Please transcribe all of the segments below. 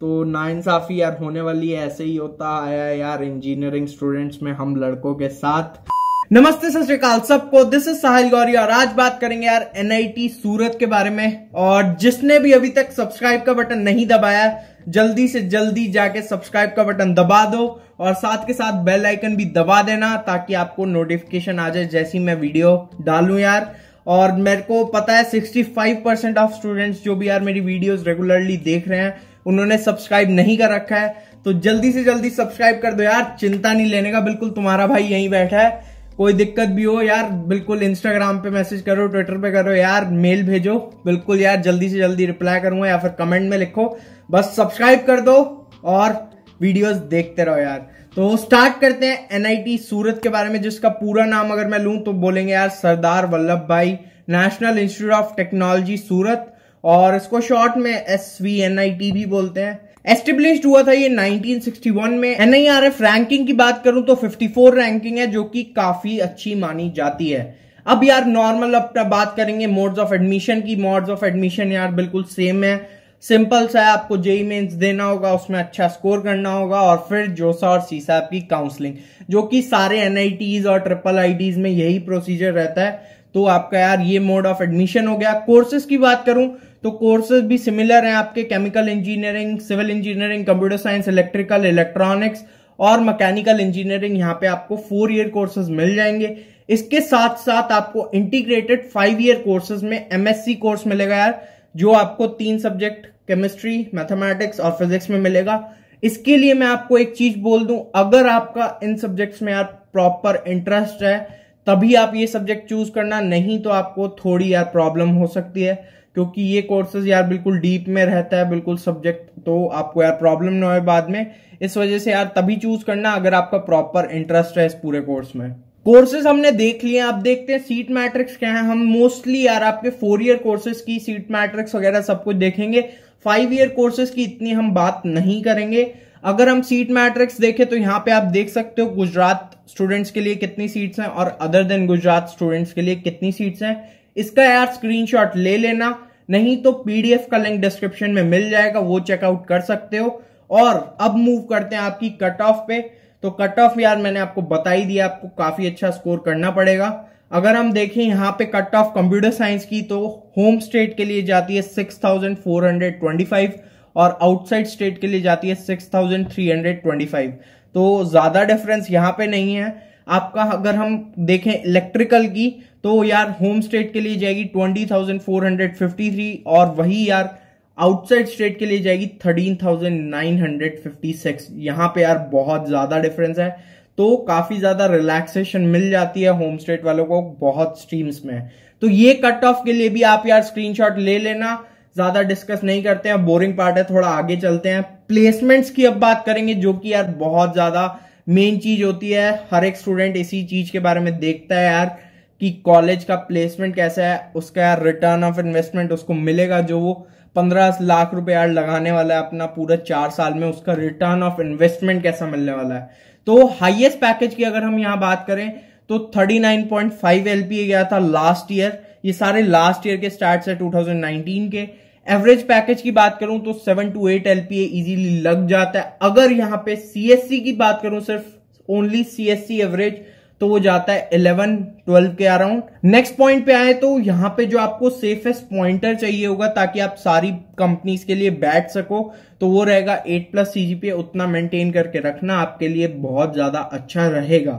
तो नाइंसाफ़ी यार होने वाली है ऐसे ही होता आया यार इंजीनियरिंग स्टूडेंट्स में हम लड़कों के साथ नमस्ते सत श्रीकाल सबको दिस इज साहिल गौरी और आज बात करेंगे यार एनआईटी सूरत के बारे में और जिसने भी अभी तक सब्सक्राइब का बटन नहीं दबाया जल्दी से जल्दी जाके सब्सक्राइब का बटन दबा दो और साथ के साथ बेल आइकन भी दबा देना ताकि आपको नोटिफिकेशन आ जाए जैसी मैं वीडियो डालू यार और मेरे को पता है 65 परसेंट ऑफ स्टूडेंट्स जो भी यार मेरी वीडियोस रेगुलरली देख रहे हैं उन्होंने सब्सक्राइब नहीं कर रखा है तो जल्दी से जल्दी सब्सक्राइब कर दो यार चिंता नहीं लेने का बिल्कुल तुम्हारा भाई यहीं बैठा है कोई दिक्कत भी हो यार बिल्कुल इंस्टाग्राम पे मैसेज करो ट्विटर पे करो यार मेल भेजो बिल्कुल यार जल्दी से जल्दी रिप्लाई करूंगा या फिर कमेंट में लिखो बस सब्सक्राइब कर दो और वीडियोस देखते रहो यार तो स्टार्ट करते हैं एनआईटी सूरत के बारे में जिसका पूरा नाम अगर मैं लूं तो बोलेंगे यार Sardar Vallabh Bhai national institute of technology Surat और इसको शॉर्ट में S V N I T भी बोलते हैं एस्टेब्लिश हुआ था ये 1961 में एफ रैंकिंग की बात करूं तो 54 रैंकिंग है जो कि काफी अच्छी मानी जाती है अब यार नॉर्मल अब बात करेंगे मोड्स ऑफ एडमिशन की मोड्स ऑफ एडमिशन यार बिल्कुल सेम है सिंपल सा है आपको जेई मेंस देना होगा उसमें अच्छा स्कोर करना होगा और फिर जोसा और सीसा की काउंसलिंग जो कि सारे एन और ट्रिपल आई में यही प्रोसीजर रहता है तो आपका यार ये मोड ऑफ एडमिशन हो गया कोर्सेज की बात करूं तो कोर्सेज भी सिमिलर हैं आपके chemical engineering civil engineering computer science electrical electronics और मैकेनिकल इंजीनियरिंग यहाँ पे आपको फोर ईयर कोर्सेज मिल जाएंगे इसके साथ साथ आपको इंटीग्रेटेड फाइव ईयर कोर्सेज में एमएससी कोर्स मिलेगा यार जो आपको तीन सब्जेक्ट केमिस्ट्री मैथमेटिक्स और फिजिक्स में मिलेगा इसके लिए मैं आपको एक चीज बोल दूं अगर आपका इन सब्जेक्ट्स में यार प्रॉपर इंटरेस्ट है तभी आप ये सब्जेक्ट चूज करना नहीं तो आपको थोड़ी यार प्रॉब्लम हो सकती है क्योंकि ये कोर्सेज यार बिल्कुल डीप में रहता है बिल्कुल सब्जेक्ट तो आपको यार प्रॉब्लम ना हो बाद में इस वजह से यार तभी चूज करना अगर आपका प्रॉपर इंटरेस्ट है इस पूरे कोर्स में कोर्सेज हमने देख लिए आप देखते हैं सीट मैट्रिक्स क्या है हम मोस्टली यार आपके फोर ईयर कोर्सेज की सीट मैट्रिक्स वगैरह सब कुछ देखेंगे फाइव ईयर कोर्सेज की इतनी हम बात नहीं करेंगे अगर हम सीट मैट्रिक्स देखें तो यहाँ पे आप देख सकते हो गुजरात स्टूडेंट्स के लिए कितनी सीट्स हैं और अदर देन गुजरात स्टूडेंट्स के लिए कितनी सीट्स हैं इसका यार स्क्रीनशॉट ले लेना नहीं तो पीडीएफ का लिंक डिस्क्रिप्शन में मिल जाएगा वो चेकआउट कर सकते हो और अब मूव करते हैं आपकी कट ऑफ पे तो कट ऑफ यार मैंने आपको बता ही दिया आपको काफी अच्छा स्कोर करना पड़ेगा अगर हम देखें यहाँ पे कट ऑफ कंप्यूटर साइंस की तो होम स्टेट के लिए जाती है 6425 और आउटसाइड स्टेट के लिए जाती है 6325 तो ज्यादा डिफरेंस यहाँ पे नहीं है आपका अगर हम देखें इलेक्ट्रिकल की तो यार होम स्टेट के लिए जाएगी twenty thousand four hundred fifty three और वही यार आउटसाइड स्टेट के लिए जाएगी thirteen thousand nine hundred fifty six यहाँ पे यार बहुत ज्यादा डिफरेंस है तो काफी ज्यादा रिलैक्सेशन मिल जाती है होम स्टेट वालों को बहुत स्ट्रीम्स में तो ये कट ऑफ के लिए भी आप यार स्क्रीन ले लेना ज्यादा डिस्कस नहीं करते हैं बोरिंग पार्ट है थोड़ा आगे चलते हैं प्लेसमेंट्स की अब बात करेंगे जो कि यार बहुत ज्यादा मेन चीज होती है हर एक स्टूडेंट इसी चीज के बारे में देखता है यार कि कॉलेज का प्लेसमेंट कैसा है उसका रिटर्न ऑफ इन्वेस्टमेंट उसको मिलेगा जो वो पंद्रह लाख रुपया लगाने वाला है अपना पूरा चार साल में उसका रिटर्न ऑफ इन्वेस्टमेंट कैसा मिलने वाला है तो हाईएस्ट पैकेज की अगर हम यहां बात करें तो 39.5 एलपीए गया था लास्ट ईयर ये सारे लास्ट ईयर के स्टार्ट है 2019 के एवरेज पैकेज की बात करूं तो 7 टू 8 एलपीए इजीली लग जाता है अगर यहां पे सीएससी की बात करूं सिर्फ ओनली सीएससी एवरेज तो वो जाता है इलेवन ट्वेल्व के अराउंड नेक्स्ट पॉइंट पे आए तो यहां पे जो आपको सेफेस्ट पॉइंटर चाहिए होगा ताकि आप सारी कंपनीज के लिए बैठ सको तो वो रहेगा एट प्लस सीजीपी उतना मेंटेन करके रखना आपके लिए बहुत ज्यादा अच्छा रहेगा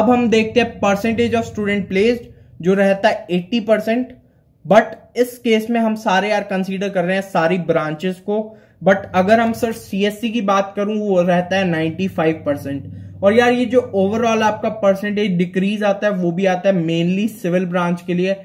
अब हम देखते हैं परसेंटेज ऑफ स्टूडेंट प्लेस्ड जो रहता है एट्टी परसेंट बट इस केस में हम सारे यार कंसीडर कर रहे हैं सारी ब्रांचेस को बट अगर हम सर सीएससी की बात करूं वो रहता है नाइन्टी फाइव परसेंट और यार ये जो ओवरऑल आपका परसेंटेज डिक्रीज आता है वो भी आता है मेनली सिविल ब्रांच के लिए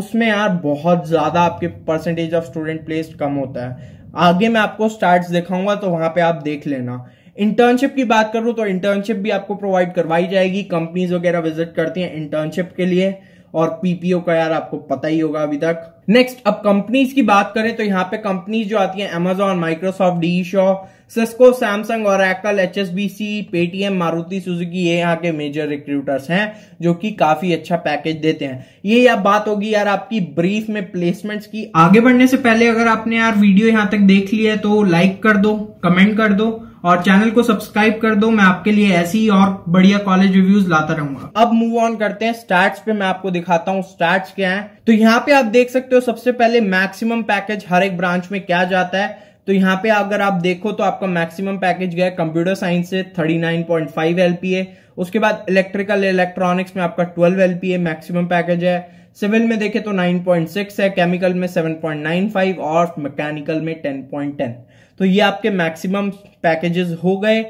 उसमें यार बहुत ज्यादा आपके परसेंटेज ऑफ स्टूडेंट प्लेस कम होता है आगे मैं आपको स्टार्ट दिखाऊंगा तो वहां पे आप देख लेना इंटर्नशिप की बात करूं तो इंटर्नशिप भी आपको प्रोवाइड करवाई जाएगी कंपनीज वगैरह विजिट करती हैं इंटर्नशिप के लिए और पीपीओ का यार आपको पता ही होगा अभी तक नेक्स्ट अब कंपनीज की बात करें तो यहाँ पे कंपनीज जो आती हैं Amazon Microsoft D Shaw Cisco Samsung और एक्ल H S B C Paytm Maruti Suzuki ये यहाँ के मेजर रिक्रूटर्स हैं जो कि काफी अच्छा पैकेज देते हैं ये यार बात होगी यार आपकी ब्रीफ में प्लेसमेंट्स की आगे बढ़ने से पहले अगर आपने यार वीडियो यहाँ तक देख लिया है तो लाइक कर दो कमेंट कर दो और चैनल को सब्सक्राइब कर दो मैं आपके लिए ऐसी और बढ़िया कॉलेज रिव्यूज लाता रहूंगा अब मूव ऑन करते हैं स्टार्ट पे मैं आपको दिखाता हूँ स्टार्ट क्या है तो यहाँ पे आप देख सकते हो सबसे पहले मैक्सिमम पैकेज हर एक ब्रांच में क्या जाता है तो यहाँ पे अगर आप देखो तो आपका मैक्सिमम पैकेज गया है कंप्यूटर साइंस से 39.5 एलपीए उसके बाद इलेक्ट्रिकल इलेक्ट्रॉनिक्स में आपका 12 एलपीए मैक्सिमम पैकेज है सिविल में देखे तो 9.6 है केमिकल में 7.95 और मैकेनिकल में 10.10 तो ये आपके मैक्सिमम पैकेजेस हो गए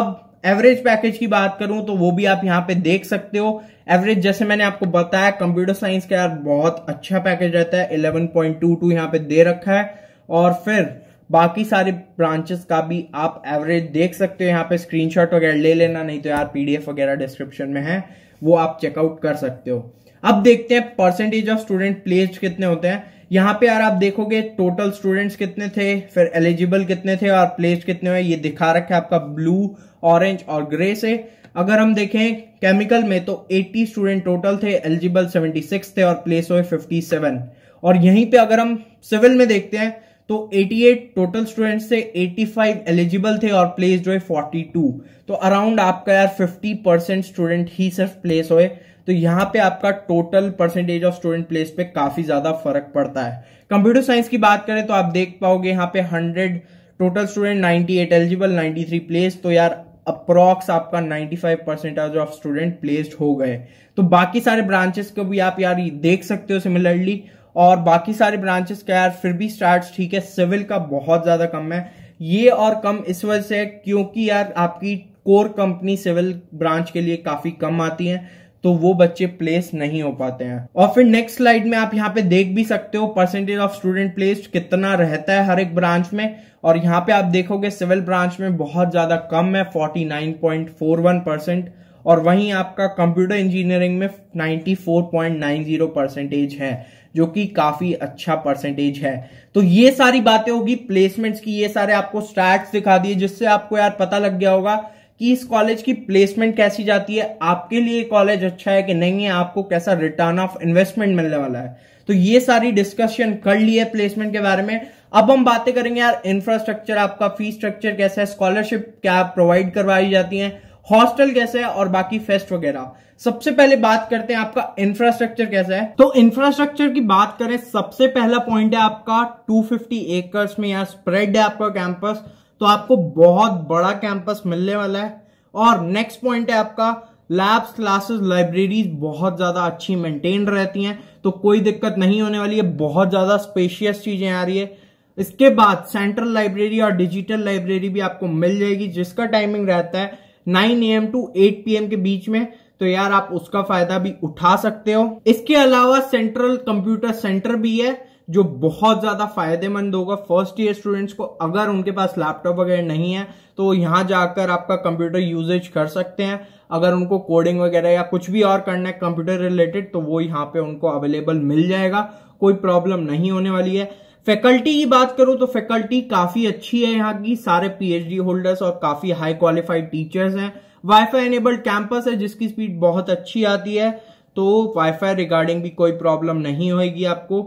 अब एवरेज पैकेज की बात करूं तो वो भी आप यहाँ पे देख सकते हो एवरेज जैसे मैंने आपको बताया कंप्यूटर साइंस का यार बहुत अच्छा पैकेज रहता है 11.22 यहाँ पे दे रखा है और फिर बाकी सारे ब्रांचेस का भी आप एवरेज देख सकते हो यहाँ पे स्क्रीनशॉट वगैरह ले लेना नहीं तो यार पीडीएफ वगैरह डिस्क्रिप्शन में है वो आप चेकआउट कर सकते हो अब देखते हैं परसेंटेज ऑफ स्टूडेंट प्लेस्ड कितने होते हैं यहाँ पे यार आप देखोगे टोटल स्टूडेंट्स कितने थे फिर एलिजिबल कितने थे और प्लेस्ड कितने हुए ये दिखा रखा है आपका ब्लू ऑरेंज और ग्रे से अगर हम देखें केमिकल में तो 80 स्टूडेंट टोटल थे एलिजिबल 76 थे और प्लेस हुए 57 और यहीं पे अगर हम सिविल में देखते हैं तो 88 टोटल स्टूडेंट्स से 85 एलिजिबल थे और प्लेस जो है 42 तो अराउंड आपका यार 50 परसेंट स्टूडेंट ही सिर्फ प्लेस हुए तो यहां पे आपका total percentage of student place पे काफी ज्यादा फर्क पड़ता है कंप्यूटर साइंस की बात करें तो आप देख पाओगे यहां पे 100 total student 98 eight eligible 93 place तो यार अप्रॉक्स आपका 95 परसेंटेज ऑफ स्टूडेंट प्लेस्ड हो गए तो बाकी सारे ब्रांचेस को भी आप यार देख सकते हो सिमिलरली और बाकी सारे ब्रांचेस का यार फिर भी स्टार्ट ठीक है सिविल का बहुत ज्यादा कम है ये और कम इस वजह से क्योंकि यार आपकी कोर कंपनी सिविल ब्रांच के लिए काफी कम आती है तो वो बच्चे प्लेस नहीं हो पाते हैं और फिर नेक्स्ट स्लाइड में आप यहाँ पे देख भी सकते हो परसेंटेज ऑफ स्टूडेंट प्लेस कितना रहता है हर एक ब्रांच में और यहाँ पे आप देखोगे सिविल ब्रांच में बहुत ज्यादा कम है 49.41 परसेंट और वहीं आपका कंप्यूटर इंजीनियरिंग में 94.90 परसेंटेज है जो कि काफी अच्छा परसेंटेज है तो ये सारी बातें होगी प्लेसमेंट्स की ये सारे आपको स्टैट्स दिखा दिए जिससे आपको यार पता लग गया होगा कि इस कॉलेज की प्लेसमेंट कैसी जाती है आपके लिए कॉलेज अच्छा है कि नहीं है आपको कैसा रिटर्न ऑफ इन्वेस्टमेंट मिलने वाला है तो ये सारी डिस्कशन कर ली है प्लेसमेंट के बारे में अब हम बातें करेंगे यार इंफ्रास्ट्रक्चर आपका फीस स्ट्रक्चर कैसा है स्कॉलरशिप क्या प्रोवाइड करवाई जाती है हॉस्टल कैसे है और बाकी फेस्ट वगैरह सबसे पहले बात करते हैं आपका इंफ्रास्ट्रक्चर कैसा है तो इंफ्रास्ट्रक्चर की बात करें सबसे पहला पॉइंट है आपका 250 एकर्स में यहाँ स्प्रेड है आपका कैंपस तो आपको बहुत बड़ा कैंपस मिलने वाला है और नेक्स्ट पॉइंट है आपका लैब्स क्लासेस लाइब्रेरीज बहुत ज्यादा अच्छी मेंटेन रहती हैं तो कोई दिक्कत नहीं होने वाली है बहुत ज्यादा स्पेशियस चीजें आ रही है इसके बाद सेंट्रल लाइब्रेरी और डिजिटल लाइब्रेरी भी आपको मिल जाएगी जिसका टाइमिंग रहता है 9 एम टू 8 एम के बीच में तो यार आप उसका फायदा भी उठा सकते हो इसके अलावा सेंट्रल कंप्यूटर सेंटर भी है जो बहुत ज़्यादा फायदेमंद होगा फर्स्ट ईयर स्टूडेंट्स को अगर उनके पास लैपटॉप वगैरह नहीं है तो यहाँ जाकर आपका कंप्यूटर यूजेज कर सकते हैं अगर उनको कोडिंग वगैरह या कुछ भी और करना है कंप्यूटर रिलेटेड तो वो यहाँ पे उनको अवेलेबल मिल जाएगा कोई प्रॉब्लम नहीं होने वाली है फैकल्टी की बात करूं तो फैकल्टी काफ़ी अच्छी है यहाँ की सारे पीएचडी होल्डर्स और काफ़ी हाई क्वालिफाइड टीचर्स हैं वाईफाई एनेबल्ड कैंपस है जिसकी स्पीड बहुत अच्छी आती है तो वाईफाई रिगार्डिंग भी कोई प्रॉब्लम नहीं होगी आपको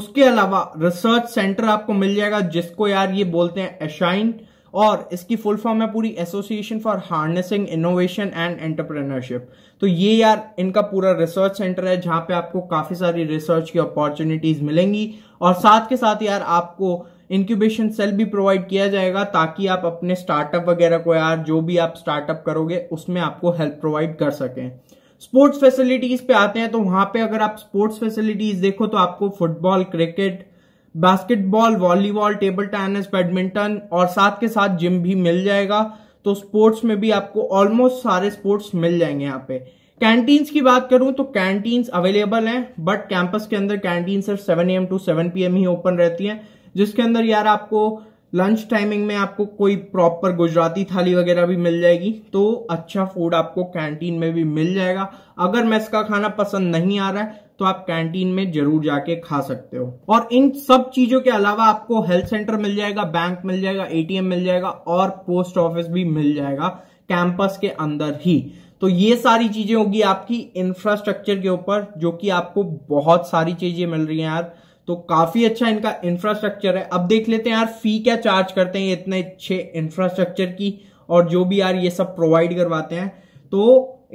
उसके अलावा रिसर्च सेंटर आपको मिल जाएगा जिसको यार ये बोलते हैं एशाइन और इसकी फुल फॉर्म है पूरी association for harnessing innovation and entrepreneurship तो ये यार इनका पूरा रिसर्च सेंटर है जहां पे आपको काफी सारी रिसर्च की अपॉर्चुनिटीज मिलेंगी और साथ के साथ यार आपको इंक्यूबेशन सेल भी प्रोवाइड किया जाएगा ताकि आप अपने स्टार्टअप वगैरह को यार जो भी आप स्टार्टअप करोगे उसमें आपको हेल्प प्रोवाइड कर सकें स्पोर्ट्स फैसिलिटीज पे आते हैं तो वहां पे अगर आप स्पोर्ट्स फैसिलिटीज देखो तो आपको football cricket basketball volleyball table tennis badminton और साथ के साथ जिम भी मिल जाएगा तो स्पोर्ट्स में भी आपको ऑलमोस्ट सारे स्पोर्ट्स मिल जाएंगे यहाँ पे कैंटीन्स की बात करूं तो कैंटीन्स अवेलेबल हैं बट कैंपस के अंदर कैंटीन सिर्फ 7 एम टू 7 पीएम ही ओपन रहती हैं जिसके अंदर यार आपको लंच टाइमिंग में आपको कोई प्रॉपर गुजराती थाली वगैरह भी मिल जाएगी तो अच्छा फूड आपको कैंटीन में भी मिल जाएगा अगर मैस का खाना पसंद नहीं आ रहा है तो आप कैंटीन में जरूर जाके खा सकते हो और इन सब चीजों के अलावा आपको हेल्थ सेंटर मिल जाएगा बैंक मिल जाएगा एटीएम मिल जाएगा और पोस्ट ऑफिस भी मिल जाएगा कैंपस के अंदर ही तो ये सारी चीजें होगी आपकी इंफ्रास्ट्रक्चर के ऊपर जो कि आपको बहुत सारी चीजें मिल रही हैं यार तो काफी अच्छा इनका इंफ्रास्ट्रक्चर है अब देख लेते हैं यार फी क्या चार्ज करते हैं इतने अच्छे इंफ्रास्ट्रक्चर की और जो भी यार ये सब प्रोवाइड करवाते हैं तो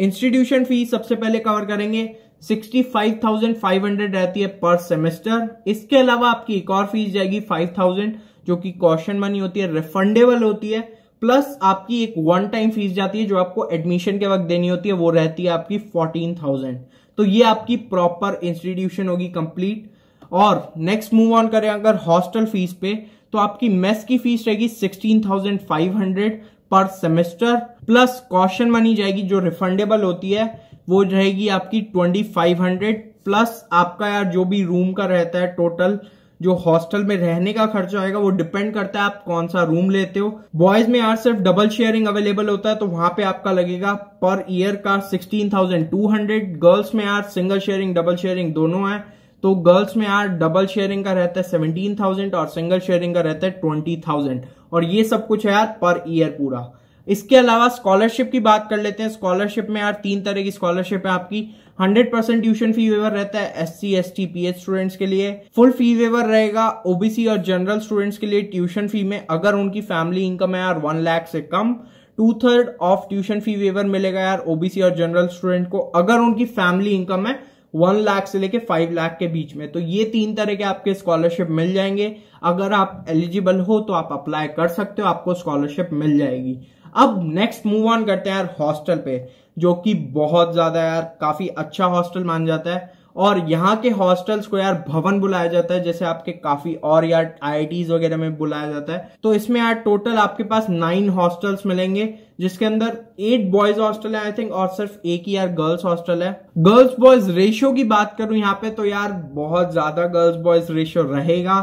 इंस्टीट्यूशन फी सबसे पहले कवर करेंगे 65,500 रहती है पर सेमेस्टर इसके अलावा आपकी एक और फीस जाएगी 5,000 जो कि कॉशन मनी होती है रिफंडेबल होती है प्लस आपकी एक वन टाइम फीस जाती है जो आपको एडमिशन के वक्त देनी होती है वो रहती है आपकी 14,000 तो ये आपकी प्रॉपर इंस्टीट्यूशन होगी कंप्लीट और नेक्स्ट मूव ऑन करें अगर हॉस्टल फीस पे तो आपकी मेस की फीस रहेगी sixteen thousand five hundred per semester plus caution money जाएगी जो रिफंडेबल होती है वो रहेगी आपकी ट्वेंटी फाइव हंड्रेड प्लस आपका यार जो भी रूम का रहता है टोटल जो हॉस्टल में रहने का खर्चा आएगा वो डिपेंड करता है आप कौन सा रूम लेते हो बॉयज में यार सिर्फ डबल शेयरिंग अवेलेबल होता है तो वहां पे आपका लगेगा पर ईयर का sixteen thousand two hundred girls में यार सिंगल शेयरिंग डबल शेयरिंग दोनों है तो गर्ल्स में यार डबल शेयरिंग का रहता है सेवनटीन थाउजेंड और सिंगल शेयरिंग का रहता है ट्वेंटी थाउजेंड और ये सब कुछ है यार पर ईयर पूरा इसके अलावा स्कॉलरशिप की बात कर लेते हैं स्कॉलरशिप में यार तीन तरह की स्कॉलरशिप है आपकी 100 परसेंट ट्यूशन फी वेवर रहता है S C S T P H students के लिए फुल फी वेवर रहेगा ओबीसी और जनरल स्टूडेंट्स के लिए ट्यूशन फी में अगर उनकी फैमिली इनकम है यार वन लाख से कम two third of tuition fee waiver मिलेगा यार ओबीसी और जनरल स्टूडेंट को अगर उनकी फैमिली इनकम है वन लाख से लेके फाइव लाख के बीच में तो ये तीन तरह के आपके स्कॉलरशिप मिल जाएंगे अगर आप एलिजिबल हो तो आप अप्लाई कर सकते हो आपको स्कॉलरशिप मिल जाएगी अब नेक्स्ट मूव ऑन करते हैं यार हॉस्टल पे जो कि बहुत ज्यादा यार काफी अच्छा हॉस्टल मान जाता है और यहाँ के हॉस्टल्स को यार भवन बुलाया जाता है जैसे आपके काफी और यार आई वगैरह में बुलाया जाता है तो इसमें यार टोटल आपके पास नाइन हॉस्टल्स मिलेंगे जिसके अंदर एट बॉयज हॉस्टल है आई थिंक और सिर्फ एक ही यार गर्ल्स हॉस्टल है गर्ल्स बॉयज रेशियो की बात करूं यहाँ पे तो यार बहुत ज्यादा गर्ल्स बॉयज रेशियो रहेगा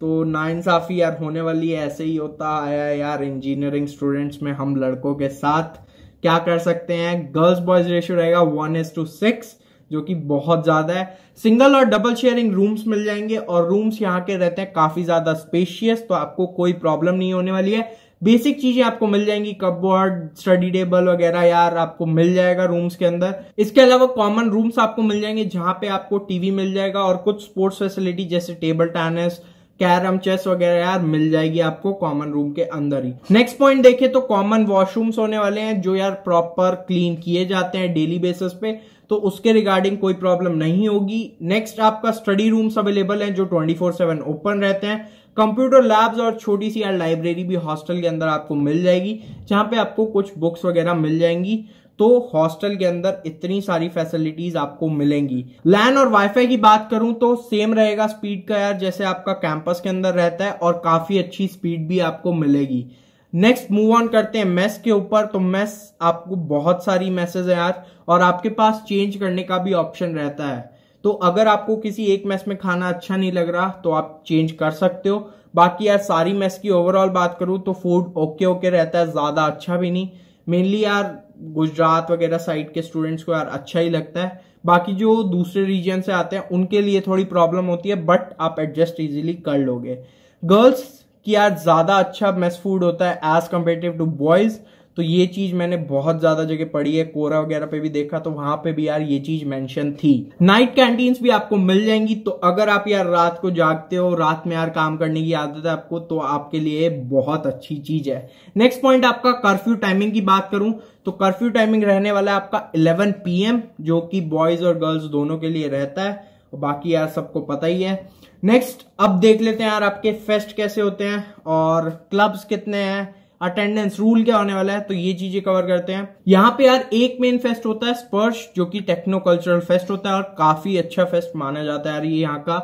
तो नाइंसाफी यार होने वाली है ऐसे ही होता आया यार इंजीनियरिंग स्टूडेंट्स में हम लड़कों के साथ क्या कर सकते हैं गर्ल्स बॉयज रेशियो रहेगा वन इज टू सिक्स जो कि बहुत ज़्यादा है सिंगल और डबल शेयरिंग रूम्स मिल जाएंगे और रूम्स यहाँ के रहते हैं काफ़ी ज़्यादा स्पेशियस तो आपको कोई प्रॉब्लम नहीं होने वाली है बेसिक चीजें आपको मिल जाएंगी कपबोर्ड स्टडी टेबल वगैरह यार आपको मिल जाएगा रूम्स के अंदर इसके अलावा कॉमन रूम्स आपको मिल जाएंगे जहां पे आपको टीवी मिल जाएगा और कुछ स्पोर्ट्स फैसिलिटी जैसे टेबल टेनिस कैरम चेस वगैरह यार मिल जाएगी आपको कॉमन रूम के अंदर ही नेक्स्ट पॉइंट देखें तो कॉमन वॉशरूम्स होने वाले हैं जो यार प्रॉपर क्लीन किए जाते हैं डेली बेसिस पे तो उसके रिगार्डिंग कोई प्रॉब्लम नहीं होगी नेक्स्ट आपका स्टडी रूम्स अवेलेबल हैं जो 24/7 ओपन रहते हैं कंप्यूटर लैब्स और छोटी सी यार लाइब्रेरी भी हॉस्टल के अंदर आपको मिल जाएगी जहां पे आपको कुछ बुक्स वगैरह मिल जाएंगी तो हॉस्टल के अंदर इतनी सारी फैसिलिटीज आपको मिलेंगी लैन और वाईफाई की बात करूं तो सेम रहेगा स्पीड का यार जैसे आपका कैंपस के अंदर रहता है और काफी अच्छी स्पीड भी आपको मिलेगी नेक्स्ट मूव ऑन करते हैं मैस के ऊपर तो मैस आपको बहुत सारी मैसेज है यार और आपके पास चेंज करने का भी ऑप्शन रहता है तो अगर आपको किसी एक मैस में खाना अच्छा नहीं लग रहा तो आप चेंज कर सकते हो बाकी यार सारी मैस की ओवरऑल बात करूं तो फूड ओके ओके रहता है ज़्यादा अच्छा भी नहीं मेनली यार गुजरात वगैरह साइड के स्टूडेंट्स को यार अच्छा ही लगता है बाकी जो दूसरे रीजन से आते हैं उनके लिए थोड़ी प्रॉब्लम होती है बट आप एडजस्ट इजिली कर लोगे गर्ल्स कि यार ज़्यादा अच्छा मेस फूड होता है एज़ कम्पेटिव टू बॉयज़ तो ये चीज़ मैंने बहुत ज़्यादा जगह पढ़ी है कोरा वगैरह पे भी देखा तो वहां पे भी यार ये चीज़ मेंशन थी नाइट कैंटीन्स भी आपको मिल जाएंगी तो अगर आप यार रात को जागते हो रात में यार काम करने की आदत है आपको तो आपके लिए बहुत अच्छी चीज़ है नेक्स्ट पॉइंट आपका कर्फ्यू टाइमिंग की बात करूं तो कर्फ्यू टाइमिंग रहने वाला है आपका इलेवन पी जो कि बॉयज और गर्ल्स दोनों के लिए रहता है बाकी यार सबको पता ही है नेक्स्ट अब देख लेते हैं यार आपके फेस्ट कैसे होते हैं और क्लब्स कितने हैं अटेंडेंस रूल क्या होने वाला है तो ये चीजें कवर करते हैं यहाँ पे यार एक मेन फेस्ट होता है स्पर्श जो कि टेक्नो कल्चरल फेस्ट होता है और काफी अच्छा फेस्ट माना जाता है यार ये यहाँ का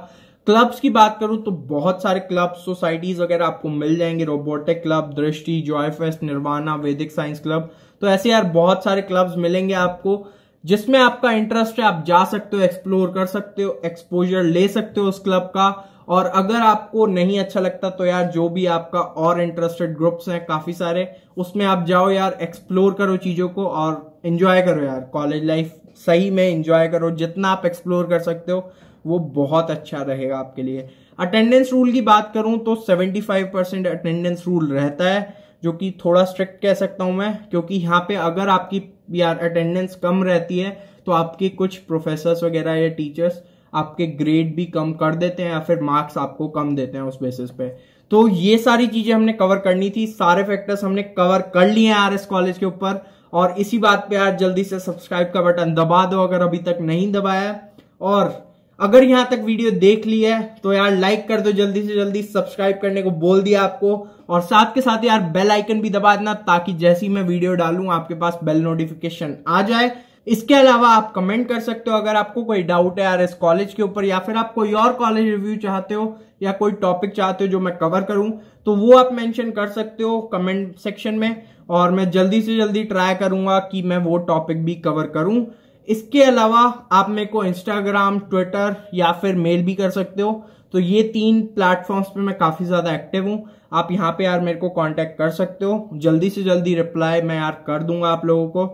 क्लब्स की बात करूं तो बहुत सारे क्लब सोसाइटीज वगैरह आपको मिल जाएंगे robotic club Drishti joy fest Nirvana Vedic science club तो ऐसे यार बहुत सारे क्लब्स मिलेंगे आपको जिसमें आपका इंटरेस्ट है आप जा सकते हो एक्सप्लोर कर सकते हो एक्सपोजर ले सकते हो उस क्लब का और अगर आपको नहीं अच्छा लगता तो यार जो भी आपका और इंटरेस्टेड ग्रुप्स हैं काफी सारे उसमें आप जाओ यार एक्सप्लोर करो चीजों को और एंजॉय करो यार कॉलेज लाइफ सही में एंजॉय करो जितना आप एक्सप्लोर कर सकते हो वो बहुत अच्छा रहेगा आपके लिए अटेंडेंस रूल की बात करूं तो 75 परसेंट अटेंडेंस रूल रहता है जो कि थोड़ा स्ट्रिक्ट कह सकता हूं मैं क्योंकि यहाँ पे अगर आपकी यार अटेंडेंस कम रहती है तो आपके कुछ प्रोफेसर्स वगैरह या टीचर्स आपके ग्रेड भी कम कर देते हैं या फिर मार्क्स आपको कम देते हैं उस बेसिस पे तो ये सारी चीजें हमने कवर करनी थी सारे फैक्टर्स हमने कवर कर लिए हैं आर कॉलेज के ऊपर और इसी बात पे यार जल्दी से सब्सक्राइब का बटन दबा दो अगर अभी तक नहीं दबाया और अगर यहां तक वीडियो देख ली है तो यार लाइक कर दो जल्दी से जल्दी सब्सक्राइब करने को बोल दिया आपको और साथ के साथ यार बेल आइकन भी दबा देना ताकि जैसी मैं वीडियो डालू आपके पास बेल नोटिफिकेशन आ जाए इसके अलावा आप कमेंट कर सकते हो अगर आपको कोई डाउट है यार इस कॉलेज के ऊपर या फिर आप कोई और कॉलेज रिव्यू चाहते हो या कोई टॉपिक चाहते हो जो मैं कवर करूं तो वो आप मेंशन कर सकते हो कमेंट सेक्शन में और मैं जल्दी से जल्दी ट्राई करूंगा कि मैं वो टॉपिक भी कवर करूं इसके अलावा आप मेरे को इंस्टाग्राम ट्विटर या फिर मेल भी कर सकते हो तो ये तीन प्लेटफॉर्म्स पे मैं काफ़ी ज़्यादा एक्टिव हूँ आप यहाँ पे यार मेरे को कांटेक्ट कर सकते हो जल्दी से जल्दी रिप्लाई मैं यार कर दूंगा आप लोगों को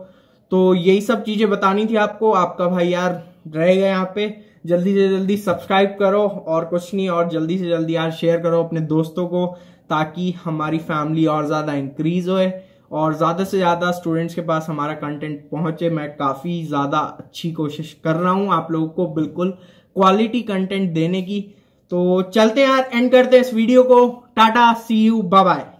तो यही सब चीज़ें बतानी थी आपको आपका भाई यार रहेगा यहाँ पे जल्दी से जल्दी सब्सक्राइब करो और कुछ नहीं और जल्दी से जल्दी यार शेयर करो अपने दोस्तों को ताकि हमारी फैमिली और ज़्यादा इंक्रीज होए और ज़्यादा से ज़्यादा स्टूडेंट्स के पास हमारा कंटेंट पहुंचे मैं काफ़ी ज़्यादा अच्छी कोशिश कर रहा हूँ आप लोगों को बिल्कुल क्वालिटी कंटेंट देने की तो चलते हैं यार एंड करते हैं इस वीडियो को टाटा सी यू बाय